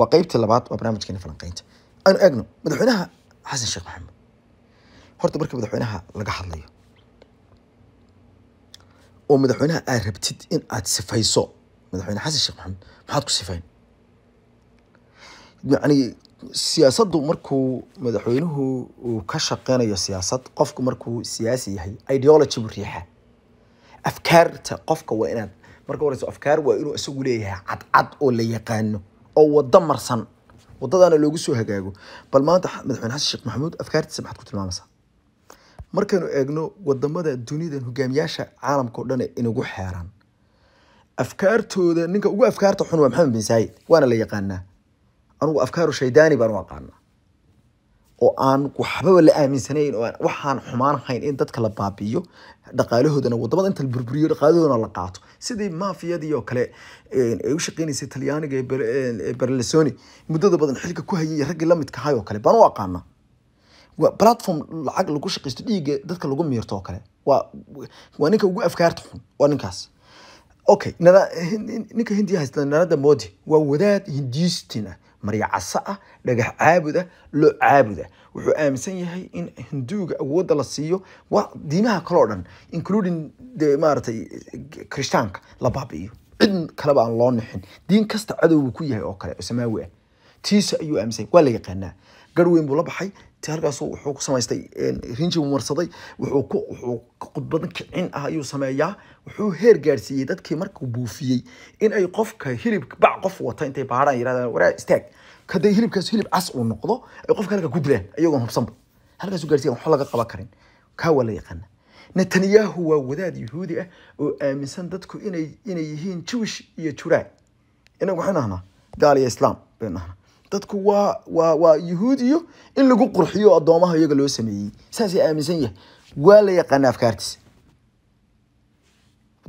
waa qaybtii labaad waa barnaamijkeena falanqaynta aanu eegno madaxweynaha xasan sheekh maxamed horta marka madaxweynaha laga hadlayo oo madaxweynaha aad rabtid in aad sifayso madaxweyne xasan sheekh maxamed maxaad ku sifayn yacni siyaasaddu markuu madaxweynuhu uu ka shaqeynayo siyaasad qofku markuu siyaasi yahay ideology buu riixaa afkaarta qofka waa inaad marka horeyso afkaar waa inuu isagu leeyahay cadcad oo la yaqaano oo wado marsan wadadaana loogu soo hagaago bal maanta madaxweyne xasan sheekh maxamuud afkaartiisa maxaad ku tilmaamaysaa markaynu eegno wadamada dunidan hogaamiyaasha caalamka o dhan inagu xeeran afkaartooda ninka ugu afkaarta xun waa maxamed bin saayid waana la yaqaanaa anugu afkaaru shaydaani baanu aqaanaa oo aan waxbaba la aaminsanayn oo waxaan xumaanhayn in dadka la baabi'iyo dhaqaalahoodana wadamada inta la burburiyo dhaqaalahoodana la qaato sidii maafiyadii oo kale ay u shaqeynaysay talyaaniga ee berlusconi muddada badan xilka ku hayay raggii la midka ahay oo kale baan u aqaana waa platform lacag lagu shaqaysto dhiigga dadka lagu miirto oo kale waa waa ninka ugu afkaarta xun waa ninkaas okay ninka hindiya haysta narada modi waa wadaad hindiistin maryo casa ah dhagax caabud ah loo caabud ah wuxuu aaminsan yahay in hinduuga awooda la siiyo wa diimaha kaleo dhan including de maaratay kirishtaanka la baabi'iyo cid kaleba aan loo nixin diin kasta cadowgu ku yahay oo kale oo samaawi ah tiisa ayuu aaminsan waa la yaqaanaa garweyn buu la baxay halkaas wuxuu ku samaystay rinji marsaday wuxuu ku kicin ah ayuu sameeyaa wuxuu heer gaarsiiyey dadkii markuu buufiyey inay ay qofka hilib bac qof wata intay baaraan yirahdaan waraa istaag kaday hilibkaas hilib cas uu noqdo ay qofka halka ku dilaan iyagoon hubsanba halkaasuu gaarsiiya wax laga qaba karin kaa waa la yaqaana netanyahu waa wadaad yahuudi ah oo aaminsan dadku inay inay yihiin jewish iyo juraay inagu waxaynu ahnaa gaal iyo islaam baynu ahnaa dadku waa waa waa yuhuud iyo in lagu qurxiyo addoomaha iyaga loo sameeyey saasay aaminsan yahay waa la yaqaana afkaartiisa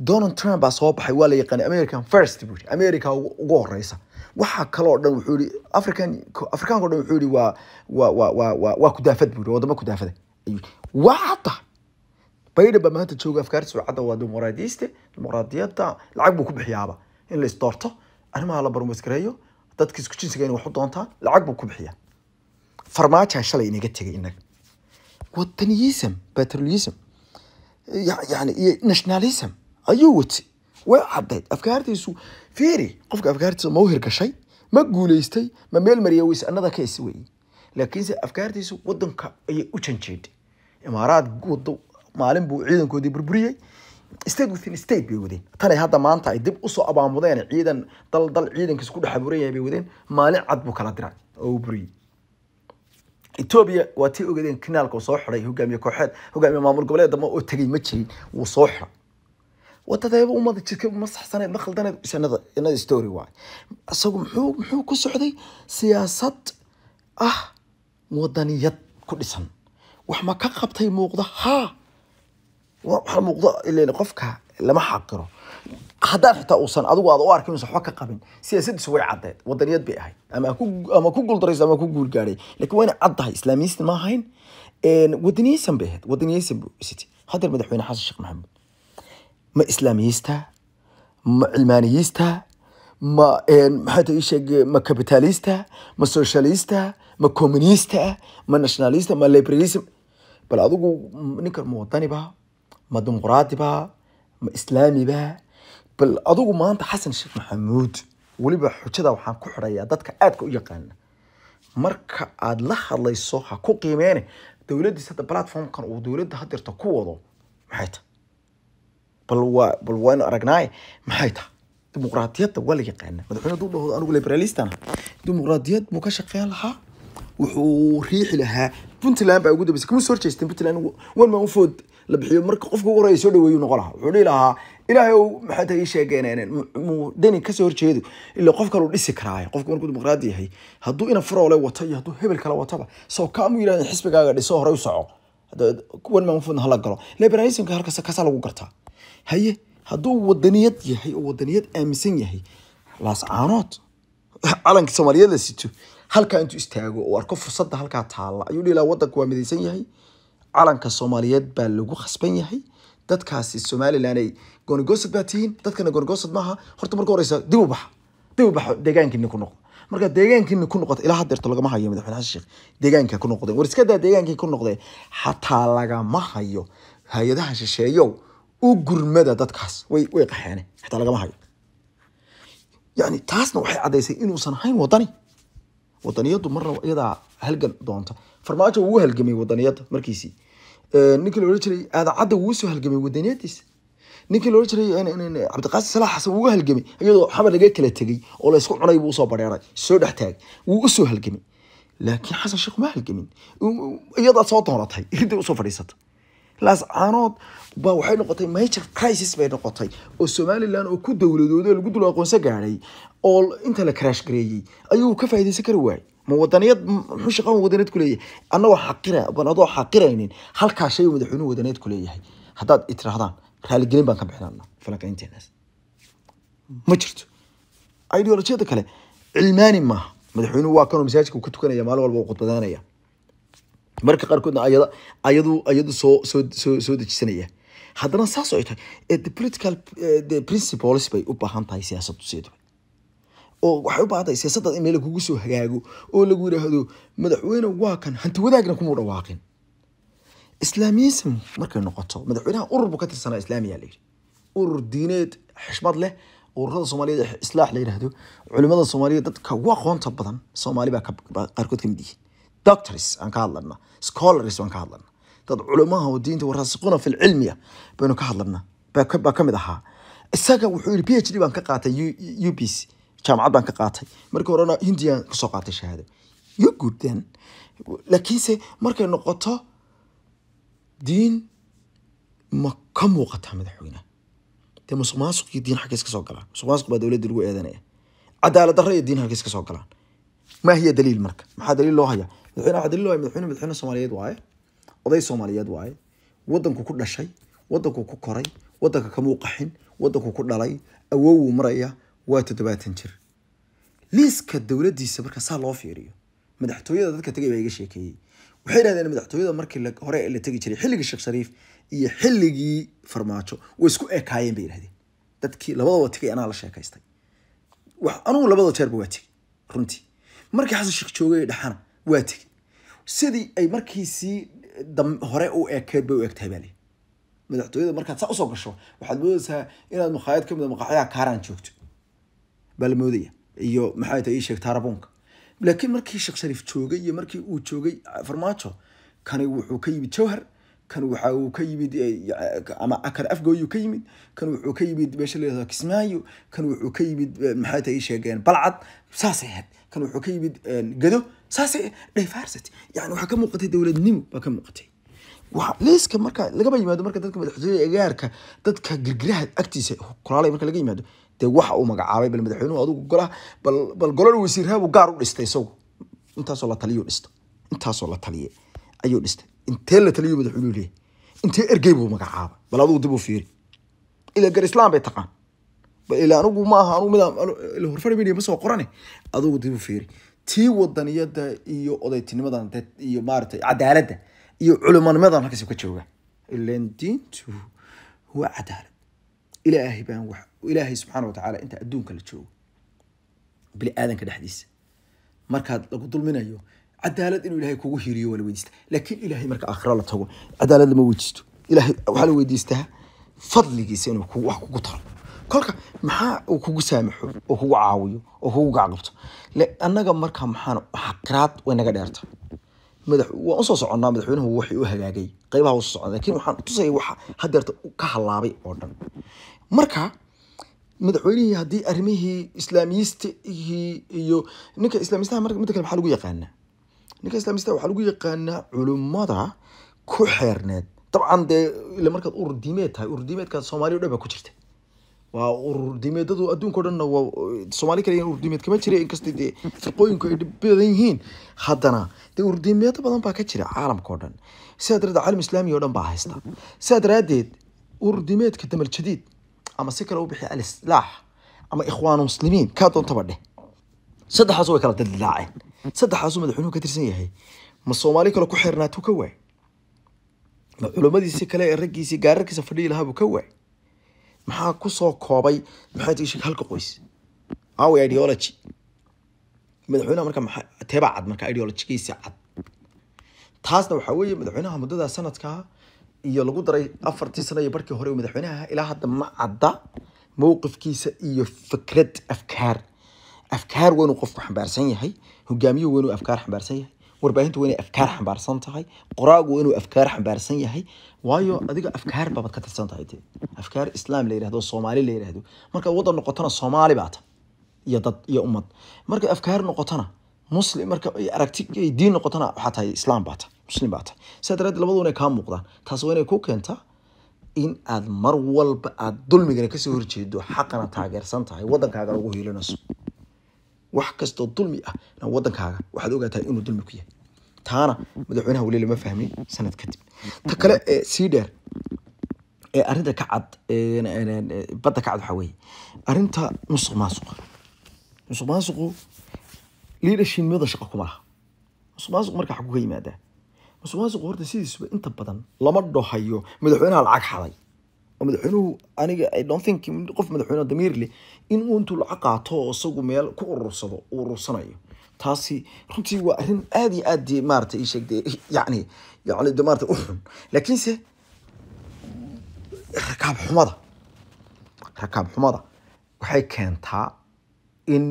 donald trump baa soo baxay waa la yaqaanay american first buu yiri america ugu horeysa waxaa kaloo dhan wuxuu yiri african afrikaanka dhan wuxuu yiri waa waa waa waa waa waa kudaafad buu yiri wadamo kudaafada waa cadda biden baa maanta jooga afkaartiisa cadda waa dimuqraadiyiiste dimuqraadiyadda lacag buu ku bixiyaaba in la isdoorto arrimaha la barmaskareeyo dadka isku jinsiga inay waxu doontaan lacag buu ku bixiyaa farmaajaa shalay inaga tegay inaga wadaniyism petrolism yani iyo nationalism ayuu watay way caddeed afkaartiisu fiiri qofka afkaartiisa ma u hirgashay ma guuleystay ma meel mariya weyse annada kays wey laakiinse afkaartiisu waddanka ayay u janjeeday imaaraad wado maalin buu ciidankoodii burburiyey state within state bay wadeen tanay hadda maanta ay dib usoo abaamudeen ciidan dal dal ciidankiis ku dhex abuuran bay wadeen maalin cad buu kala diray oo oh, buriyey etoobiya waa tii ogeedeen kanaalka uu soo xiday hogaamiye kooxeed hogaamiye maamul goboleed dambe oo tegay ma jirin wuu soo xiday wadadeeba umada jirka ma saxsaneed ma khaldaneed inada story waay isagu muxuu muxuu ku socday siyaasad ah wadaniyad ku dhisan wax ma ka qabtay muuqda haa waxaa muuqdo ilen qofka lama xaqiro haddaan xitaa uusan adigu aada u arkin uusan waxba ka qabin siyaasadiisu way caddeed wadaniyad bay ahayd ama ama ku guuldaraysa ama ku guulgaadhay laakiin wayna cad tahay ma ahayn wadaniyaysan bay ahayd wadaniyaysan bu isiti hadeer madaxweyne xasan sheekh maxamuud ma islaamiyista ma cilmaaniyista ma maxaa sheeg ma kapitalista ma socialista ma communista ma nationalista ma liberalism bal adigu ninkan muwadaniba ma dimuqraadi baa ma islaami baa bal adugu maanta xasan sheekh maxamuud weliba xujada waxaan ku xidhayaa dadka aadka u yaqaana marka aada la hadlayso ha ku qiimeene dowladiis hadda platformkan uu dowladda hadirta ku wado maxay tahay bal waa bal waa aragnaaye maxay tahay dimuqraadiyadda waa la yaqaana madaxweyne haduu dhahoodo anigu liberalistan dimuqraadiyad muu ka shaqeyn lahaa wuxuu riixi lahaa puntland baa ugu dambeysay kama soo horjeysteen puntland waan maa u food la bixiyo marka qofka ugu horreya soo dhaweeyu noqon lahaa wuxuu dhihi lahaa ilaahay ow maxaad sheegeen muu kasoo horjeedo ila qof dhisi karaaye qofku markuu dimuqraadi yahay hadduu ina faroole wata iyo hadduu hebel kale wataba soo kaamu yidhahden xisbigaaga dhiso horey u soco hala galo liberalismka halkasa kasa lagu gartaa haye hadduu wadaniyad yahay oo wadaniyad aaminsan yahay laascaanood calanka soomaaliyeed la sito halkaa intuu istaago oo arko fursadda halkaa taalla ayuu dhihi lahaa wadanku waa midaysan yahay calanka soomaaliyeed baa lagu khasban yahay dadkaasi somalilan ay goonigosad baa tihiin dadkana goonigosad maaha horta marka horeysa dib u baxa dib u baxo deegaankiina ku noqdo marka deegaankiina ku noqota ilaa hadeerta lagama hayo madaxweyne xasan sheekh deegaanka ku noqde war iskadaa deegaankii ku noqde xataa lagama hayo hay-adaha shisheeyow u gurmada dadkaas way way qaxeene xataa lagama hayo yani taasna waxay caddaysay inuusan ahayn wadani wadaniyadu marnaba iyadaa halgan doonta farmaajo wuu halgamay wadaniyada markiisii ninkii loola jiray aadacadda wuu soo halgamay wadaniyadiis ninki loola jiray cabdiqaasi salax xasan wuu halgamay iyadoo xabar laga kala tegay oo laysku cunay buu usoo bareeray soo dhex taagay wuu usoo halgamay laakiin xasan sheekh ma halgamin iyadaa soo dooratay ridday usoo fadhiisata laascaanood baa waxay noqotay major crisis bay noqotay oo somalilan oo ku dowladooday lagu dul aqoonso gaadhay oo inta la karaash gareeyey ayuu ka faa'iidaysan kari waayey ma wadaniyad muxuu shaqaan wadaniyad ku annagoo xaqira bal adoo xaqiraynin halkaa madaxweynuhu wadaniyad ku haddaad itirahdaan raaligelin baan ka bixinana falanqaynteenaas ma jirto ideolojiyada kale cilmaani maaha madaxweynuhu waa kanoo masaajidka ka tukanaya maalin walba uu khudbadaanaya marka qaarkoodna ayadu ayadu soo soo soo dejisanaya haddana saas oo ay tahay eh, the political eh, the principles bay u baahan tahay siyaasaddu siyaduba oo waxay u baahan tahay siyaasaddaas in meel kugu soo hagaago oo lagu yidhaahdo madaxweyne waa kan hanti wadaagna kumuu dhawaaqin islaamiyism markay noqoto madaxweynaha urur buu ka tirsanaa islaamiya la yidhi urur diineed xishmad leh ururada soomaaliyeed islaax la yidhaahdo culimada soomaaliyeed dadka ugu aqoonta badan soomaali baa qaarkood ka mid yihiin doctors aan ka hadlanaa scholars aan ka hadlanaa dad culamaha oo diinta waraasiquna fil cilmiya baynu ka hadlanaa baa ka ahaa isaga wuxuu yidhi p h d baan ka qaatay u b c jaamacad baan ka qaatay markii horena hindiyan kasoo qaatay shahaado you good then laakiinse markay noqoto diin ma ka muuqataa madaxweynaha dee musuq diin halkays ka galaan musuq baa dowladda lagu eedanaya cadaalad darro iyo diin halkays ka galaan ما هي دليل مرك ما دليل لو هيا madaxweynaha waxaa daliil waay madaxweyne madaxweyne soomaaliyeed waaye oday soomaaliyeed waaye wadanku ku dhashay wadanku ku koray wadanka kamuu qaxin wadanku ku dhalay awowuu maraya waa toddobaatan jir liiska dowladiisa marka saa loo fiiriyo madaxtooyada dadka tegay baa iga sheekeeyey waxay yidhahdeen madaxtooyada markii hore la tegi jiray xilligii sheekh shariif iyo xilligii farmaajo way isku ekaayeen bay yidhahdeen dadkii labadaba tegay anaa la sheekaystay anugu labada jeerba waa tegay runtii markii xasan sheekh joogay dhexana waa tegey sidii ay markiisii hore u ekeed bay u egtahay baa lii madaxtooyada markaad saa usoo gasho waxaad moodaysaa inaad maqaayad kamid maqaayadaha kaaraan joogto baa la moodaya iyo maxay ii sheeg taarabuunka laakiin markii sheekh shariif joogay iyo markii uu joogay farmaajo kani wuxuu ka yimid jawhar kan waxa uu ka yimid eh, ama kan afgooyuu ka yimid kan wuxuu ka yimid meesha la yihahdo kismaayo kan wuxuu ka yimid eh, maxay tahay ii sheegeen balcad saasay ahayd kan wuxuu ka yimid gado saase diversity yani waxaa ka muuqatay dowladnimo baa ka muuqatay liiska marka lagama yimaado marka dadka madaxtooyada agaarka dadka girgiraha agtiisa kulaalay marka laga yimaado dee waxa uu magacaabay bal madaxweynuhu adugu golaha bal bal golol wasiirahaabu gaar u dhistay isagu intaasoo la taliyo dhisto intaasoo la taliye ayuu dhistay intee la taliyo madaxweynuhu leeyahay intee ergey buu magacaabay bal adugu dib u fiiri ilaa gar islaan bay taqaan ilaa anugu maaha anuu mid media ma qorane adugu dib fiiri tii wadaniyada iyo odaytinimadan de iyo maaragtay cadaaladda iyo culimanimadan halkaas ka jooga ilan diintu waa cadaalad ilaahay baan wax ilaahay subxaana watacaala inta adduunka la joogo bini aadanka dhexdiisa markaad lagu dulminayo cadaalad inuu ilaahay kugu hiriyo waa la weydiista laakiin ilaahay marka aakhira la tago cadaalad lama weydiisto ilaahay waxaa la weydiistaa fadligiisa inuu wax kugu taro kolka maxaa uu kugu saamaxo oo kugu caawiyo oo kugu gacqabto annaga markaa maxaan xaqiraad way naga dheerta madax waan usoo soconaa madaxweynuhu waxay u hagaagay qaybaha usoo socda lakin waxaan tusaya waxa hadeerta ka halaabay oo dhan marka madaxweynihii haddii arrimihii islaamiyistihi iyo ninka islaamiistaha marka midda kale maxaa lagu yaqaanaa ninka islaamiistaha waxaa lagu yaqaanaa culimmada ku xeerneed dabcan dee ile markaad urdimeed tahay urdimeedkaas soomaaliya dhan baa ku jirta waa ururdimeedadu adduunka o dhanna waa eh, soomaali kale ururdimeed kama jira inkastay dee firqooyinku ay dhib badan yihiin haddana dee ururdimeedo badan baa ka jira caalamka dhan sidaa daradeed caalam islaamiya o dhan baa haysta sidaa daraaddeed ururdimeedka damal jadiid ama si kale u bixi alislaax ama ikhwaanu muslimiin kaa doontaba dheh saddexaasu way kala dildilaaceen saddexaasuu madaxweynuhu ka tirsan yahay ma soomaali kale ku xirnaatuu ka waay ma culimmadiisii kale ee raggiisii gaararkiisa fadhiyi lahaabuu ka waay maxaa kusoo koobay maxaad halka qoys aw ideology madaxweynaha marka teeba cad marka ideologygiisa cad taasna waxaa weeye madaxweynaha muddada sanadka iyo lagu daray afartii sano iyo barkii hore madaxweynaha ilaa hadda ma cadda mowqifkiisa iyo fikrad afkaar afkaar weynu qofku xambaarsan yahay hogaamiyuhu weynu afkaar xambaarsan yahay warbaahintu waa inay afkaar xambaarsan tahay qoraagu waa inuu afkaar xambaarsan yahay waayo adiga afkaar baabad ka tirsan tahay de afkaar islaam la yirahdo soomaali la yirahdo markaad wadan noqotona soomaali baata iyo dad iyo ummad marka afkaar noqotona muslim marka aragti diin noqotona waxaa tahay islaam baata muslim baata sidaa daraaddeed labaduna kaa muuqdaan taas waa inay ku keentaa in aad mar walba aad dulmigana kasoo horjeedo xaqana taageersan tahay waddankaagana ugu hiilinayso wax kastoo dulmi ah wadankaaga waxaad ogaataa inuu dulmi ku yahay taana madaxweynaha weli lama fahmin sanad kadib ta kale ee eh, sii dheer ee eh, arrinta ka eh, badda ka cad waxaa weeye arrinta musuq maasuqa musuq maasuqu liidhashinimada shaqo kuma laha musuq maasuq marka xaggu ka yimaadaa musuq maasuqu horta sidiisuba inta badan lama dhohayo madaxweynaha lacag xaday oo madaxweynuhu aniga i don't think qof madaxweyne damiirle in uu intuu lacag qaato oo isagu meel ku urursado uu urursanayo taasi runtii waa arrin aada iyo aad dee maarata ii sheegde yacni yacni de maarata u xun laakiinse rakaab xumada rakaab xumada waxay keentaa in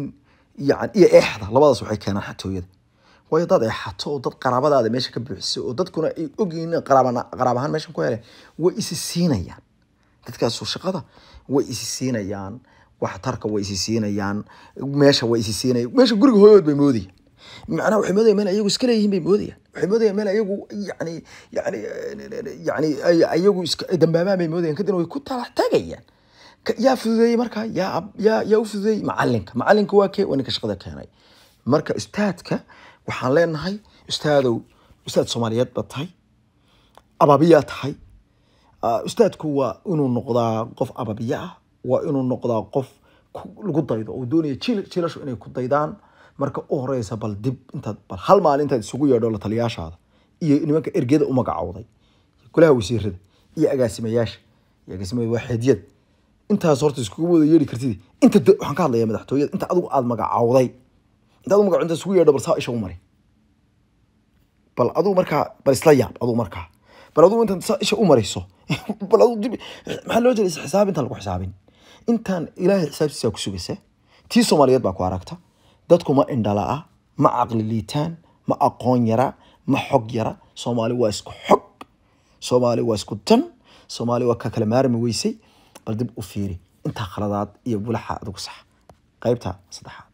yani iyo eexda labadaas waxay keenaan xatooyada waayo dad eexato oo dad qaraabadaada meesha ka buuxisa oo dadkuna ay ogyihiin qaraab qaraab meeshan ku hele way isi siinayaan dadkaasoo shaqada way isi siinayaan waxtarka way isi siinayaan meesha way isi siinayaan meesha guriga hooyood bay moodayaan macnaha waxay moodayaan meel ayagu iska leeyihiin bay moodayaan waxay moodayaan meel ayagu yani yani yani ayagu iska dambaabaan bay moodayaan kadibna way ku talax tagayaan yaa fududeeyey markaa yaa yaa u fududeeyey macalinka macalinka waa kee waa ninka shaqada keenay marka ustaadka waxaan leenahay ustaadow ustaad soomaaliyeed baa tahay abaabiyaa tahay ustaadku ah, waa inuu noqdaa qof ababiya ah waa inuu noqdaa qof lagu daydo oo doonaya jilashu inay ku daydaan marka u horeysa bal dib intaad bal hal maalin intaad isugu yeedho la taliyaashaada iyo nimanka ergeyada u magacowday golaha wasiirada iyo agaasimayaasha iyo agaasimayaasha waa intaas horta iskugu wada yeedhi kartid inta waxaan ka hadlayaa madaxtooyada inta adigu aada magacowday inta adigu magacow intaad isugu yeedho bal saa isha u mari bal adigu markaa bal isla yaab adigu markaa bal aduu intaad isha u marayso bal aduu dib maxaa loo jeeda isxisaab intaan lagu xisaabin intaan ilaahay xisaabtiisa ku sugaysa tii soomaaliyeed baa ku aragta dadku ma indhala ah ma caqli liitaan ma aqoon yara ma xog yara soomaali waa isku xog soomaali waa isku dan soomaali waa ka kala maarmi weysay bal dib u fiiri intaa khaladaad iyo bulaxa adugu sax qaybta saddexaad